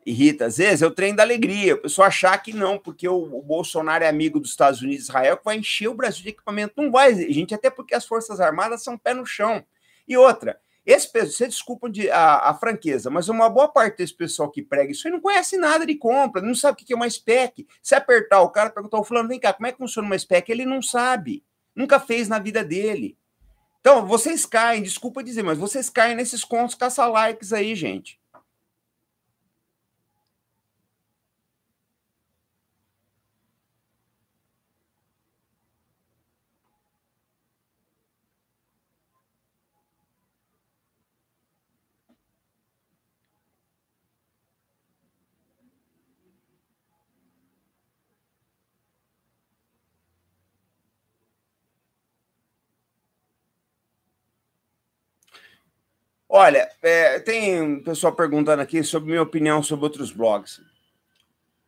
irrita às vezes é o trem da alegria. O pessoal achar que não, porque o, o Bolsonaro é amigo dos Estados Unidos e Israel, que vai encher o Brasil de equipamento. Não vai, gente, até porque as Forças Armadas são pé no chão. E outra, esse pessoal você desculpa de, a, a, franqueza, mas uma boa parte desse pessoal que prega isso aí não conhece nada de compra, não sabe o que é uma SPEC. Se apertar o cara, perguntar o fulano, vem cá, como é que funciona uma SPEC? Ele não sabe, nunca fez na vida dele. Então, vocês caem, desculpa dizer, mas vocês caem nesses contos caça-likes aí, gente. Olha, é, tem pessoal perguntando aqui sobre minha opinião sobre outros blogs.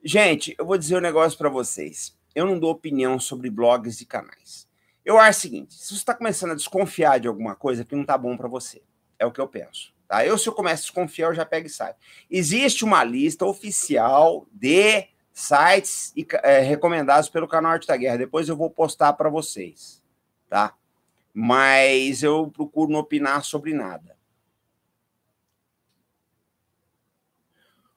Gente, eu vou dizer um negócio para vocês. Eu não dou opinião sobre blogs e canais. Eu acho o seguinte: se você está começando a desconfiar de alguma coisa que não está bom para você, é o que eu penso. Tá? Eu, se eu começo a desconfiar, eu já pego e saio. Existe uma lista oficial de sites e, é, recomendados pelo canal Arte da Guerra. Depois eu vou postar para vocês, tá? Mas eu procuro não opinar sobre nada.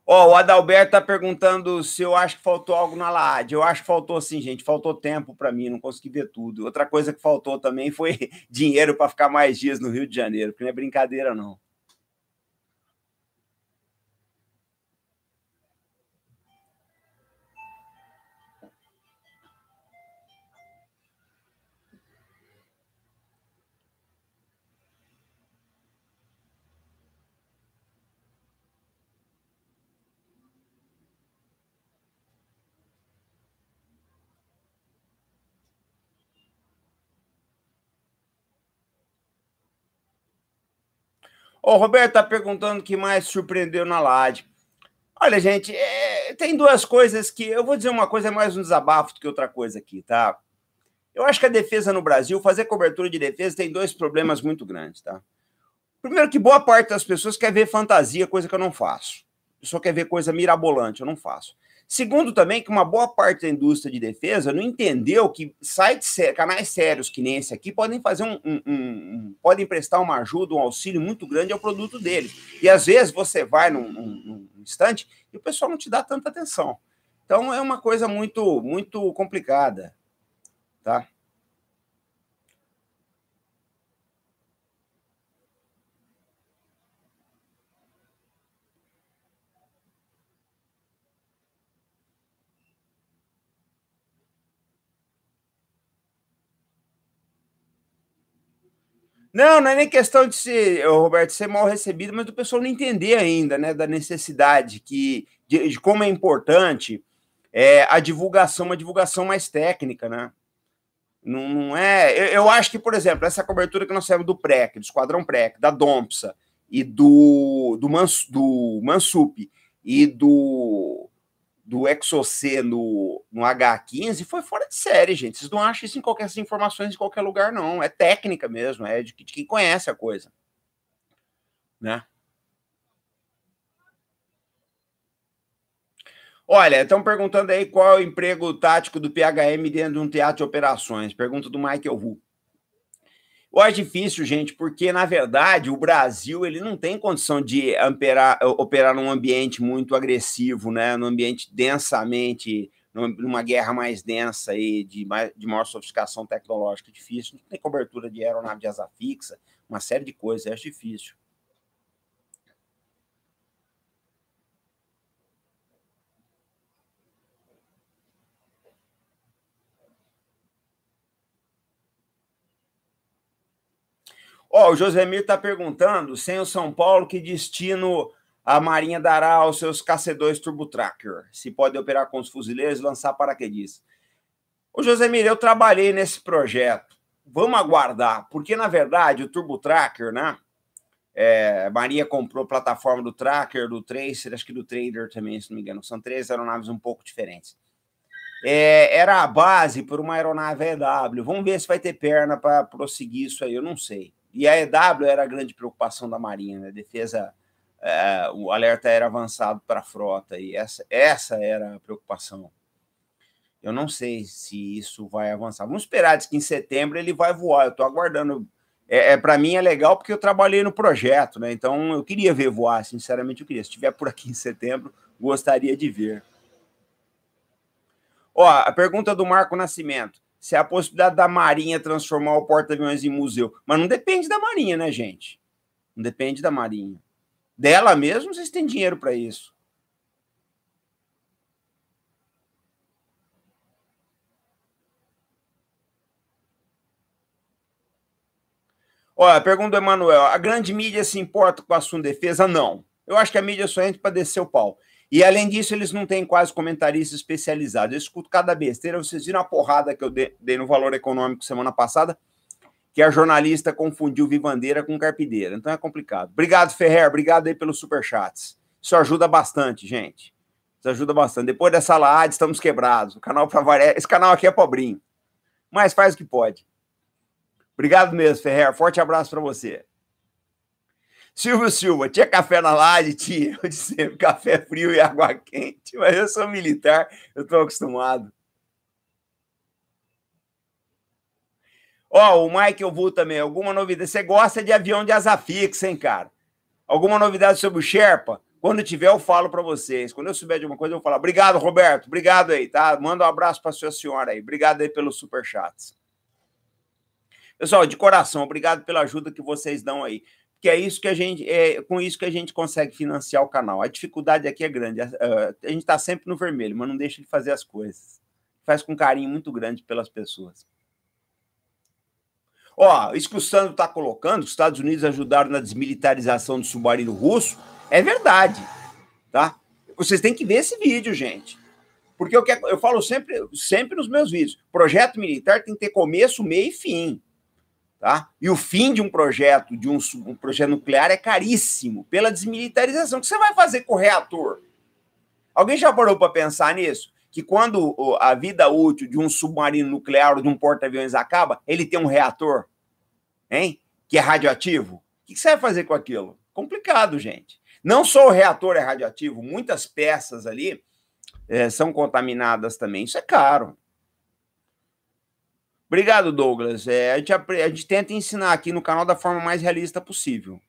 Ó, o Adalberto tá perguntando se eu acho que faltou algo na Laad. Eu acho que faltou sim, gente. Faltou tempo para mim, não consegui ver tudo. Outra coisa que faltou também foi dinheiro para ficar mais dias no Rio de Janeiro, Que não é brincadeira, não. O Roberto está perguntando o que mais surpreendeu na LAD. Olha, gente, é, tem duas coisas que. Eu vou dizer uma coisa, é mais um desabafo do que outra coisa aqui, tá? Eu acho que a defesa no Brasil, fazer cobertura de defesa, tem dois problemas muito grandes, tá? Primeiro, que boa parte das pessoas quer ver fantasia, coisa que eu não faço. Eu só quer ver coisa mirabolante, eu não faço. Segundo, também que uma boa parte da indústria de defesa não entendeu que sites, canais sérios que nem esse aqui podem fazer um, um, um podem prestar uma ajuda, um auxílio muito grande ao produto deles. E às vezes você vai num, num, num instante e o pessoal não te dá tanta atenção. Então é uma coisa muito, muito complicada, tá? Não, não é nem questão de ser, Roberto, ser mal recebido, mas do pessoal não entender ainda, né, da necessidade que, de, de como é importante é, a divulgação, uma divulgação mais técnica, né? Não, não é. Eu, eu, acho que, por exemplo, essa cobertura que nós temos do PREC, do Esquadrão PREC, da Dompsa e do, do, Mans, do Mansup e do do exoc no, no H15 foi fora de série, gente. Vocês não acham isso em qualquer informações em qualquer lugar, não. É técnica mesmo, é de, de quem conhece a coisa. Né? Olha, estão perguntando aí qual é o emprego tático do PHM dentro de um teatro de operações. Pergunta do Michael Hu. Ou é difícil, gente, porque na verdade o Brasil ele não tem condição de amperar, operar num ambiente muito agressivo, né? Num ambiente densamente, numa guerra mais densa e de, mais, de maior sofisticação tecnológica, difícil. Não tem cobertura de aeronave de asa fixa, uma série de coisas, é difícil. Ó, oh, o Josemir está perguntando, sem o São Paulo, que destino a Marinha dará aos seus KC2 Turbo Tracker? Se pode operar com os fuzileiros e lançar paraquedistas. Ô, Josemir, eu trabalhei nesse projeto. Vamos aguardar, porque, na verdade, o Turbo Tracker, né? É, Maria comprou plataforma do Tracker, do Tracer, acho que do Trader também, se não me engano. São três aeronaves um pouco diferentes. É, era a base por uma aeronave EW. Vamos ver se vai ter perna para prosseguir isso aí, eu não sei. E a EW era a grande preocupação da Marinha, né? defesa, é, o alerta era avançado para a frota, e essa, essa era a preocupação. Eu não sei se isso vai avançar. Vamos esperar, diz que em setembro ele vai voar. Eu estou aguardando. É, é para mim é legal porque eu trabalhei no projeto, né? Então eu queria ver voar, sinceramente eu queria. Se estiver por aqui em setembro, gostaria de ver. Ó, a pergunta do Marco Nascimento se é a possibilidade da Marinha transformar o porta-aviões em museu. Mas não depende da Marinha, né, gente? Não depende da Marinha. Dela mesmo, vocês têm dinheiro para isso. Olha, pergunta do Emanuel: a grande mídia se importa com o assunto de defesa? Não. Eu acho que a mídia só entra para descer o pau. E além disso, eles não têm quase comentarista especializado. Eu escuto cada besteira. Vocês viram a porrada que eu dei no Valor Econômico semana passada? Que a jornalista confundiu Vivandeira com Carpideira. Então é complicado. Obrigado, Ferrer. Obrigado aí pelos superchats. Isso ajuda bastante, gente. Isso ajuda bastante. Depois dessa laad, estamos quebrados. O canal para Esse canal aqui é pobrinho. Mas faz o que pode. Obrigado mesmo, Ferrer. Forte abraço para você. Silvio Silva, tinha café na laje? Tinha. Eu disse café frio e água quente, mas eu sou militar, eu estou acostumado. Ó, oh, o Michael Vu também, alguma novidade? Você gosta de avião de asa fixa, hein, cara? Alguma novidade sobre o Sherpa? Quando tiver, eu falo para vocês. Quando eu souber de uma coisa, eu vou falar. Obrigado, Roberto. Obrigado aí, tá? Manda um abraço para sua senhora aí. Obrigado aí pelos superchats. Pessoal, de coração, obrigado pela ajuda que vocês dão aí que é isso que a gente é com isso que a gente consegue financiar o canal. A dificuldade aqui é grande. A, a gente está sempre no vermelho, mas não deixa de fazer as coisas. Faz com carinho muito grande pelas pessoas. Ó, isso que o Sandro está colocando, os Estados Unidos ajudaram na desmilitarização do submarino russo, é verdade, tá? Vocês têm que ver esse vídeo, gente. Porque eu, quero, eu falo sempre, sempre nos meus vídeos, projeto militar tem que ter começo, meio e fim. Tá? E o fim de um projeto, de um, um projeto nuclear é caríssimo pela desmilitarização. O que você vai fazer com o reator? Alguém já parou para pensar nisso? Que quando a vida útil de um submarino nuclear ou de um porta-aviões acaba, ele tem um reator, hein? Que é radioativo. O que você vai fazer com aquilo? Complicado, gente. Não só o reator é radioativo, muitas peças ali é, são contaminadas também. Isso é caro. Obrigado, Douglas. É, a, gente, a gente tenta ensinar aqui no canal da forma mais realista possível.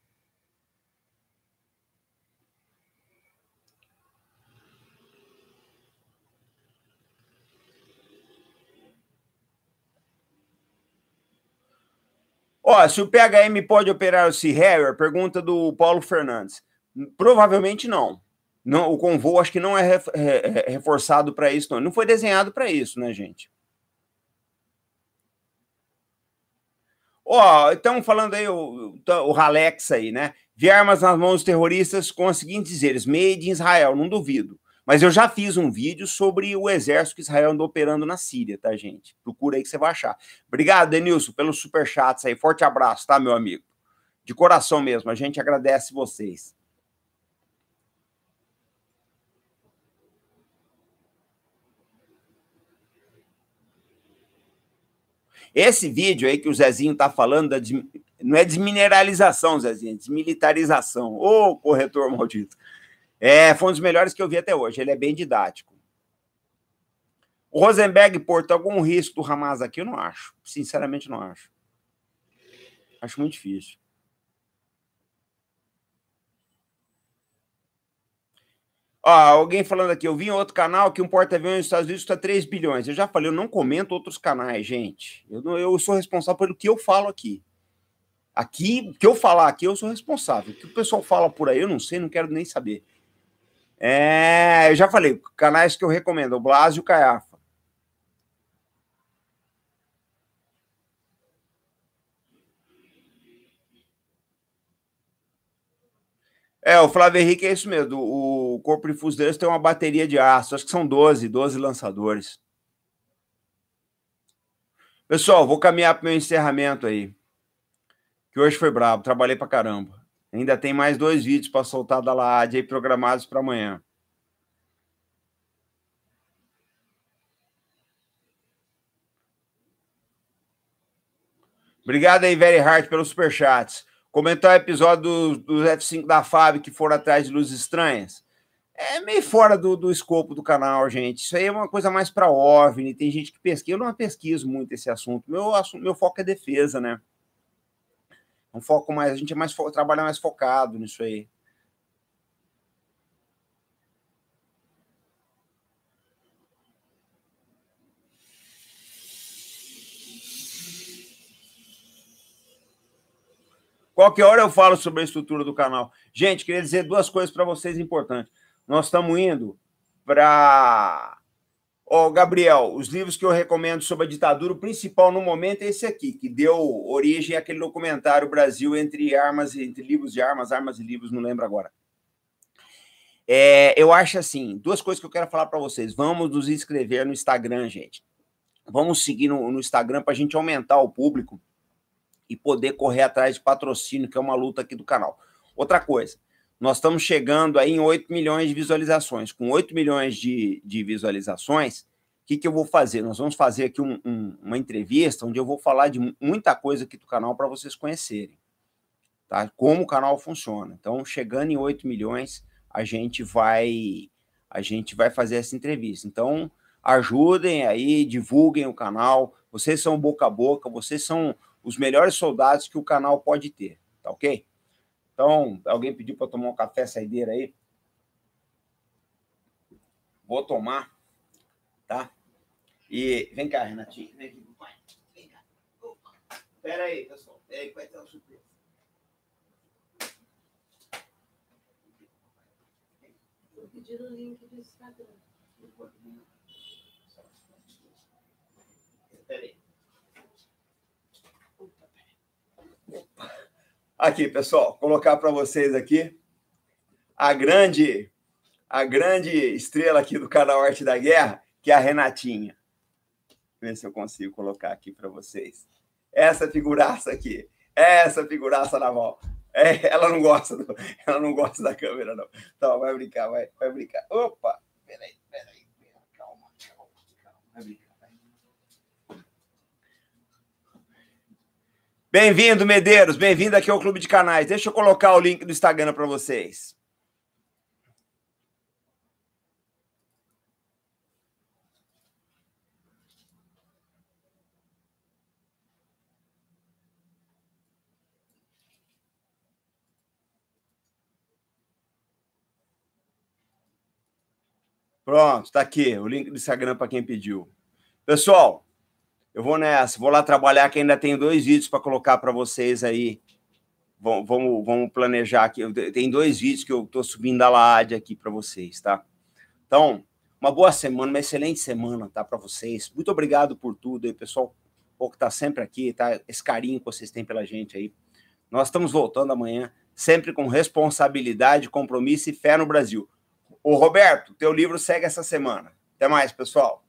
Ó, se o PHM pode operar o Sea Harrier, pergunta do Paulo Fernandes. Provavelmente não. não o convoo acho que não é, reforçado para isso. Não. não foi desenhado para isso, né, gente? Ó, oh, estamos falando aí o, o Ralex aí, né? Vi armas nas mãos dos terroristas com as seguintes dizeres: Made in Israel, não duvido. Mas eu já fiz um vídeo sobre o exército que Israel andou operando na Síria, tá, gente? Procura aí que você vai achar. Obrigado, Denilson, pelos superchats aí. Forte abraço, tá, meu amigo? De coração mesmo, a gente agradece vocês. Esse vídeo aí que o Zezinho está falando, é não é desmineralização, Zezinho, é desmilitarização. Ô, oh, corretor maldito. É, foi um dos melhores que eu vi até hoje, ele é bem didático. O Rosenberg, Porto, algum risco do Hamas aqui? Eu não acho, sinceramente não acho. Acho muito difícil. Ó, alguém falando aqui, eu vi em outro canal que um porta-aviões nos Estados Unidos custa 3 bilhões. Eu já falei, eu não comento outros canais, gente. Eu, não, eu sou responsável pelo que eu falo aqui. Aqui, o que eu falar aqui, eu sou responsável. O que o pessoal fala por aí, eu não sei, não quero nem saber. É, eu já falei, canais que eu recomendo, o Blas e o Caiá. É, o Flávio Henrique é isso mesmo. O corpo de fuzileiros tem uma bateria de aço. Acho que são 12, 12 lançadores. Pessoal, vou caminhar para o meu encerramento aí. Que hoje foi brabo, trabalhei para caramba. Ainda tem mais dois vídeos para soltar da Laad aí programados para amanhã. Obrigado aí, Very Hard, pelos superchats. Comentar o episódio dos do F5 da FAB que foram atrás de luzes estranhas. É meio fora do, do escopo do canal, gente. Isso aí é uma coisa mais para OVNI. Tem gente que pesquisa. Eu não pesquiso muito esse assunto. Meu, meu foco é defesa, né? É um foco mais. A gente é mais trabalha mais focado nisso aí. Qualquer hora eu falo sobre a estrutura do canal. Gente, queria dizer duas coisas para vocês importantes. Nós estamos indo para. Ó, oh, Gabriel, os livros que eu recomendo sobre a ditadura, o principal no momento é esse aqui, que deu origem àquele documentário Brasil entre armas, entre livros e armas, armas e livros, não lembro agora. É, eu acho assim, duas coisas que eu quero falar para vocês. Vamos nos inscrever no Instagram, gente. Vamos seguir no, no Instagram para a gente aumentar o público e poder correr atrás de patrocínio, que é uma luta aqui do canal. Outra coisa, nós estamos chegando aí em 8 milhões de visualizações. Com 8 milhões de, de visualizações, o que, que eu vou fazer? Nós vamos fazer aqui um, um, uma entrevista onde eu vou falar de muita coisa aqui do canal para vocês conhecerem, tá? Como o canal funciona. Então, chegando em 8 milhões, a gente vai a gente vai fazer essa entrevista. Então, ajudem aí, divulguem o canal. Vocês são boca a boca, vocês são os melhores soldados que o canal pode ter, tá ok? Então, alguém pediu para tomar um café saideira aí? Vou tomar, tá? E vem cá, Renatinho, vem aqui, pai. Vem cá. Pera aí, pessoal. Pera aí que vai ter uma surpresa. Vou o link do Instagram. Pera aí. Aqui, pessoal, colocar para vocês aqui a grande a grande estrela aqui do canal Arte da Guerra, que é a Renatinha. Ver se eu consigo colocar aqui para vocês. Essa figuraça aqui, essa figuraça na mão. É, ela não gosta, do, ela não gosta da câmera não. Então vai brincar, vai, vai brincar. Opa, peraí, peraí. Bem-vindo, Medeiros. Bem-vindo aqui ao Clube de Canais. Deixa eu colocar o link do Instagram para vocês. Pronto, está aqui o link do Instagram para quem pediu. Pessoal, eu vou nessa, vou lá trabalhar que ainda tenho dois vídeos para colocar para vocês aí. Vamos, vamos, planejar aqui. Tem dois vídeos que eu estou subindo a LAD aqui para vocês, tá? Então, uma boa semana, uma excelente semana, tá? Para vocês. Muito obrigado por tudo aí, pessoal. O que está sempre aqui, tá? Esse carinho que vocês têm pela gente aí. Nós estamos voltando amanhã, sempre com responsabilidade, compromisso e fé no Brasil. Ô, Roberto, teu livro segue essa semana. Até mais, pessoal.